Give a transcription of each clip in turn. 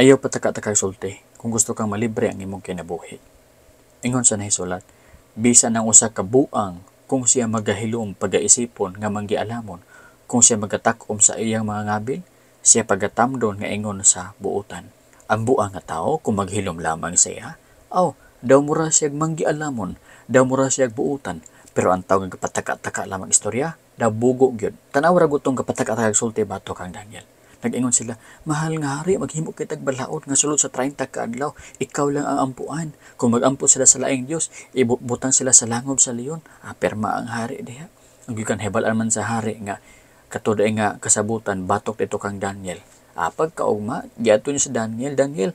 Ayaw pataka-taka sulti kung gusto kang malibre ang imong kinabuhi. Ingon sa nahisulat, bisan ang usa ka buang kung siya magahilom pag-aisipon nga manggialamon, kung siya magatakom sa iyang mga ngabil, siya pagatamdon nga ingon sa buutan. Ang buang nga tao kung maghilom lamang siya, aw, oh, daw mura siya manggialamon, daw mura siya buutan, pero ang tao nga kapataka-taka lamang istorya, daw bugo gyud. Tanaw ra gutong kapataka-taka sulti bato kang Daniel. Nag-ingon sila, Mahal nga hari, maghimok kitag balaod nga sulod sa 30 kaadlaw, ikaw lang ang ampuan. Kung magampo sila sa laing Dios, ibutang sila sa langob sa leon. Aperma ah, ang hari diha. Ang gikan hebalan man sa hari nga katuday nga kasabutan batok dito kang Daniel. Apag ah, kaugma, giadto niya sa Daniel, Daniel,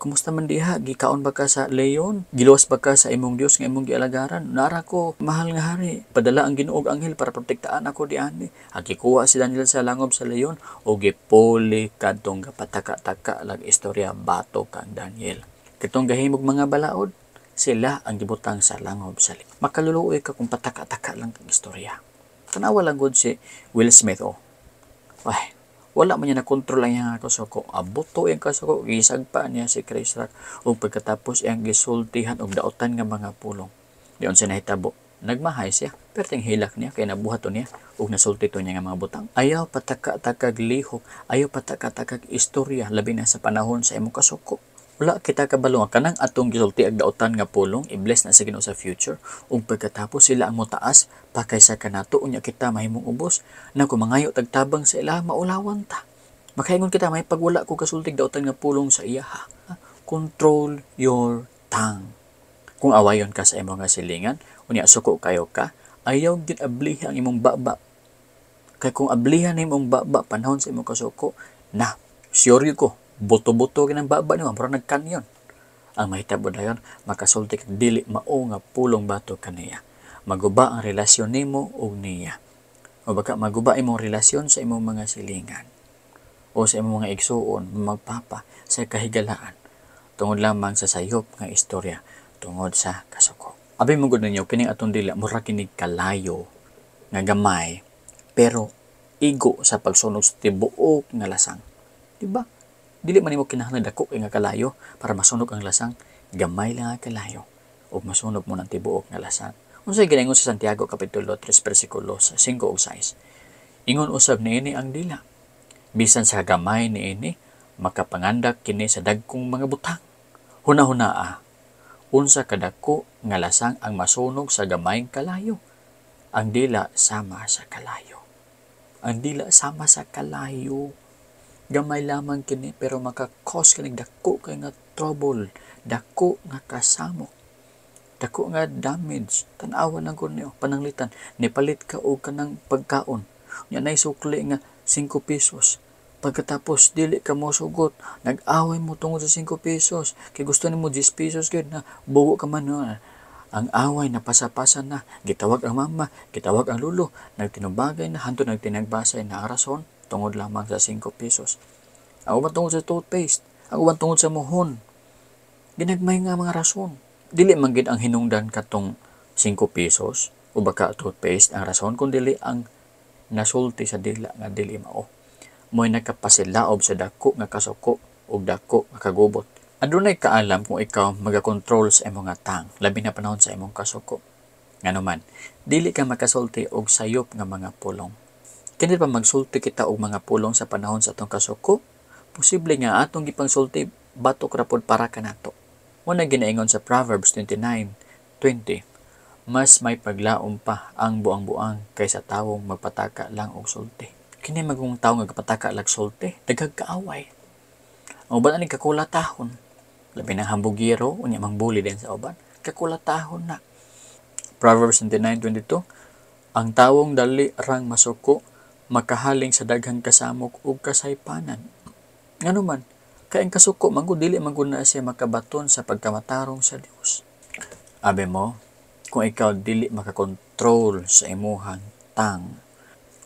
Kumusta man diha? Gikaon ba ka sa leyon? Giluwas ba ka sa imong Dios nga imong gialagaran? Nara ko, mahal nga hari, padala ang Ginoog anghel para protektaan ako diani. Agikuha si Daniel sa langob sa leyon o gipuli kadtong gapataka-taka lang istorya bato kang Daniel. Kitong gahimog mga balaod, sila ang gibutang sa langob sa leyon. Makaluluoy ka kung pataka-taka lang kang istorya. Tanawa lang good si Will Smith oh. Ay, wala man niya na kontrol ang iyang kasuko abuto ang kasuko gisagpa niya si Christ ug pagkatapos iyang gisultihan og daotan nga mga pulong diyon siya nahitabo nagmahay siya perting hilak niya kay nabuhat niya ug nasulti to niya nga mga butang ayaw pataka-takag lihok ayaw pataka-takag istorya labi na sa panahon sa imong kasuko wala kita kabalunga kanang atong gisulti ag dautan nga pulong i-bless na sa Ginoo sa future ug pagkatapos sila ang motaas pa kaysa kanato unya kita mahimong ubos na kumangayo tagtabang sa ila maulawan ta. Makaingon kita may pagwala ko kasultig dautan nga pulong sa iya ha. Control your tongue. Kung awayon ka sa imong nga silingan, unya suko kayo ka, ayaw gid ablihi ang imong baba. Kay kung ablihan imong baba panahon sa imong kasuko, na sure ko buto-buto ng baba ni mura nagkanyon ang mahitabo dayon makasulti kag dili mao pulong bato kaniya maguba ang relasyon mo ug niya o baka maguba imong relasyon sa imong mga silingan o sa imong mga igsuon magpapa sa kahigalaan tungod lamang sa sayop nga istorya tungod sa kasuko abi mo gud ninyo kining atong dila mura kinig kalayo nga gamay pero igo sa pagsunog sa tibuok nga lasang di ba Dili man imo kinahanglan dako nga kalayo para masunog ang lasang, gamay lang ang kalayo ug masunog mo ng tibuok nga lasang. Unsay ginaingon sa Santiago kapitulo 3 bersikulo 5 ug 6. Ingon usab niini ang dila. Bisan sa gamay niini makapangandak kini sa dagkong mga butang. Hunahunaa. Unsa kadako nga lasang ang masunog sa gamayng kalayo. Ang dila sama sa kalayo. Ang dila sama sa kalayo gamay lamang kini pero makakos kini dako kay nga trouble dako nga kasamok dako nga damage tanawa lang ko niyo pananglitan nipalit ka og kanang pagkaon nya nay sukli nga 5 pesos pagkatapos dili ka mo sugot nag-away mo tungod sa 5 pesos kay gusto nimo 10 pesos gyud na bugo ka man no? ang away na pasapasan na gitawag ang mama gitawag ang lulo nagtinubagay na hanto nagtinagbasay na arason tungod lamang sa 5 pesos. Ang uban tungod sa toothpaste, ang uban tungod sa mohon. Ginagmay nga mga rason. Dili man ang hinungdan katong 5 pesos o baka toothpaste ang rason kung dili ang nasulti sa dila nga dili mao. Mo'y nakapasilaob sa dako nga kasuko o dako nga kagubot. Adunay alam kung ikaw magakontrol sa imong nga tang, labi na panahon sa imong kasuko. Nga naman, dili ka makasulti og sayop nga mga pulong. Kini pa magsulti kita og mga pulong sa panahon sa atong kasuko? Posible nga atong gipangsulti batok rapod para kanato. mo na ginaingon sa Proverbs 29:20. Mas may paglaom pa ang buang-buang kaysa tawong magpataka lang og sulti. Kini magong tawo nga gapataka lag sulti, daghag kaaway. Ang uban ani kakulatahon. Labi nang hambugiro, unya mang bully din sa uban. Kakulatahon na. Proverbs 29:22. Ang tawong dali rang masuko makahaling sa daghan kasamok ug kasaypanan. Nganuman, kay ang kasuko mangko dili man na siya makabaton sa pagkamatarong sa Dios. Abi mo, kung ikaw dili makakontrol sa imuhang tang,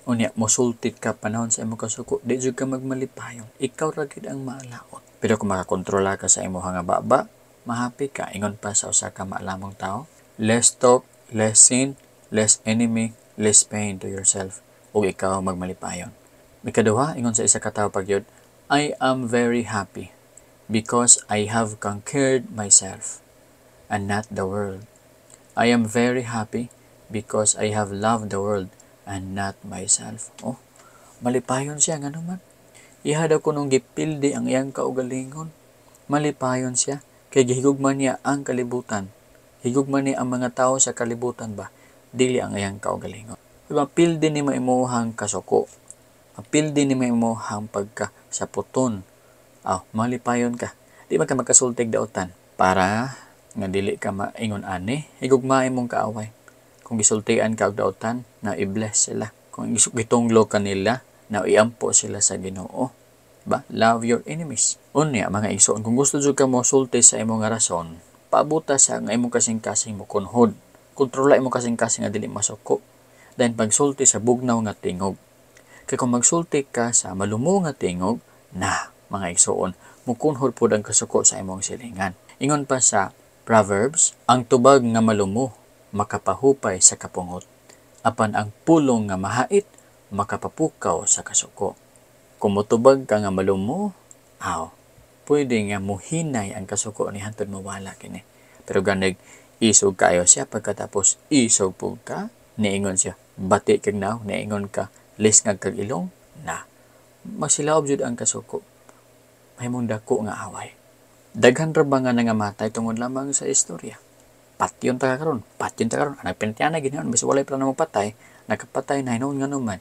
unya mosultit ka panahon sa imong kasuko, di jud ka magmalipayong. Ikaw ra gid ang maalaot. Pero kung makakontrola ka sa imuhang baba, mahapi ka ingon pa sa usa ka maalamong tawo. Less talk, less sin, less enemy, less pain to yourself o ikaw magmalipayon. Mikaduha, ingon sa isa kataw pagyod, I am very happy because I have conquered myself and not the world. I am very happy because I have loved the world and not myself. Oh, malipayon siya, nga naman. Iha daw ko nung gipildi ang iyang kaugalingon. Malipayon siya, kay gihigugman niya ang kalibutan. Higugman niya ang mga tao sa kalibutan ba, dili ang iyang kaugalingon. Mapil diba? din ni maimuhang kasuko. Mapil din ni maimuhang pagkasaputon. Aw, oh, malipayon ka. Di man ka magkasultig daotan para nga dili ka maingon ani igugmaay mong kaaway kung gisultian ka og daotan na i-bless sila kung gitunglo kanila na iampo sila sa Ginoo ba love your enemies unya mga igsoon kung gusto jud ka mo sulti sa imong rason pabuta sa nga imong kasing-kasing mo kunhod kontrola imong kasing-kasing nga dili masuko than pagsulti sa bugnaw nga tingog. Kay kung magsulti ka sa malumo nga tingog, na mga igsoon, mukunhod po ang kasuko sa imong silingan. Ingon pa sa Proverbs, ang tubag nga malumo makapahupay sa kapungot, apan ang pulong nga mahait makapapukaw sa kasuko. Kumutubag ka nga malumo, aw, pwede nga muhinay ang kasuko ni hantod mawala kini. Pero ganig isog kayo siya pagkatapos isog po ka, niingon siya, batik kag na, naingon ka lis nga kag ilong na magsilaob jud ang kasuko mahimong dako nga away daghan ra nga nangamatay tungod lamang sa istorya patyon ta karon patyon ta karon anak pintiana ginaon bis walay plano magpatay nakapatay na hinuon nga naman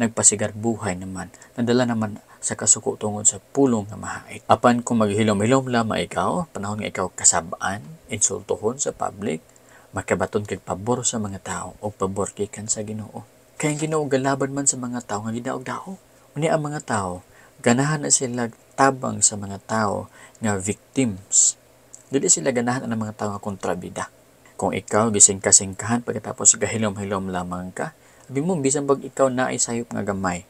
nagpasigar buhay naman nadala naman sa kasuko tungod sa pulong nga mahait apan kung maghilom-hilom lamang ikaw panahon nga ikaw kasabaan insultohon sa public makabaton kag pabor sa mga tao o pabor gikan sa Ginoo. Kay ang Ginoo galaban man sa mga tao nga gidaog-daog. Uni ang mga tao ganahan na sila tabang sa mga tao nga victims. Dili sila ganahan ang mga tao nga kontrabida. Kung ikaw gising kasingkahan pagkatapos gahilom-hilom lamang ka, abi mo bisan pag ikaw naay sayop nga gamay.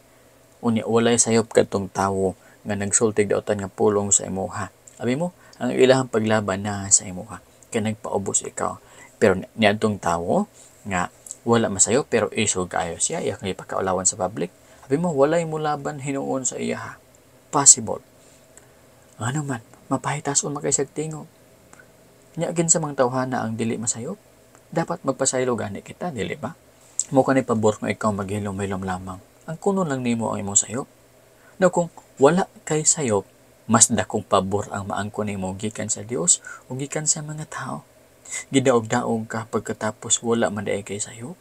Unya walay sayop kadtong tawo nga nagsultig daotan nga pulong sa imuha. Abi mo, ang ilahang paglaban na sa imuha kay nagpaubos ikaw pero niadtong tawo nga wala masayo pero iso kayo siya iya kay pagkaulawan sa public. Abi mo walay mo laban hinuon sa iya ha. Possible. Ano man, mapahitas o makaisag tingo. Nyakin sa mga tawhana ang dili masayo. Dapat magpasaylo gani kita, dili ba? Mo ka ni pabor nga ikaw maghilom-hilom lamang. Ang kuno lang nimo ang imong sayop. Na kung wala kay sayop, mas dakong pabor ang maangko nimo gikan sa Dios o gikan sa mga tao. Gidaog-daog ka pagkatapos wala man daay kay sayo.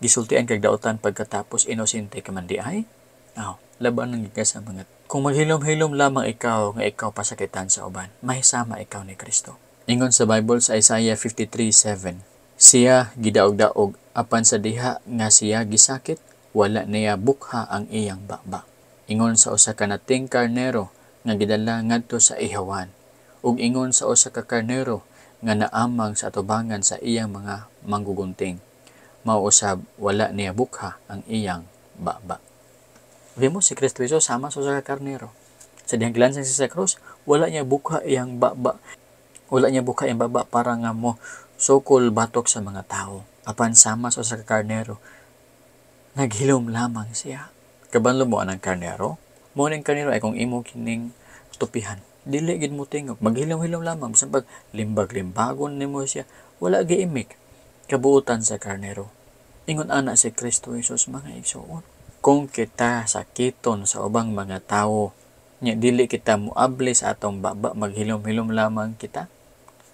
Gisultian kag daotan pagkatapos inosente ka man di ay. Aw, oh, laban ng gigas sa mga kung maghilom-hilom lamang ikaw nga ikaw pasakitan sa uban, mahisama ikaw ni Kristo. Ingon sa Bible sa Isaiah 53:7, siya gidaog-daog apan sa diha nga siya gisakit, wala niya bukha ang iyang baba. Ingon sa usa ka nating karnero nga gidala ngadto sa ihawan, ug ingon sa usa ka karnero nga naamang sa atubangan sa iyang mga manggugunting. Mao wala niya bukha ang iyang baba. Vemo si Kristo Jesus sama sa usa ka karnero. Sa dihang glansang sa krus, wala niya bukha iyang baba. Wala niya bukha iyang baba para nga mo sokol batok sa mga tao. Apan sama sa usa karnero, naghilom lamang siya. Kabanlo mo anang karnero? Mo ning karnero ay kung imo kining tupihan dili gid mo tingog maghilaw-hilaw lamang bisan pag limbag-limbagon ni mo siya wala giimik kabuutan sa karnero ingon ana si Kristo Jesus mga igsoon kung kita sakiton sa ubang mga tawo nya dili kita muable sa atong baba maghilom-hilom lamang kita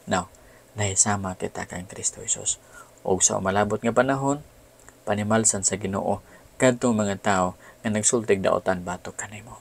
now nahisama kita kang Kristo Jesus o sa malabot nga panahon panimalsan sa Ginoo kadtong mga tao nga nagsultig daotan batok kanimo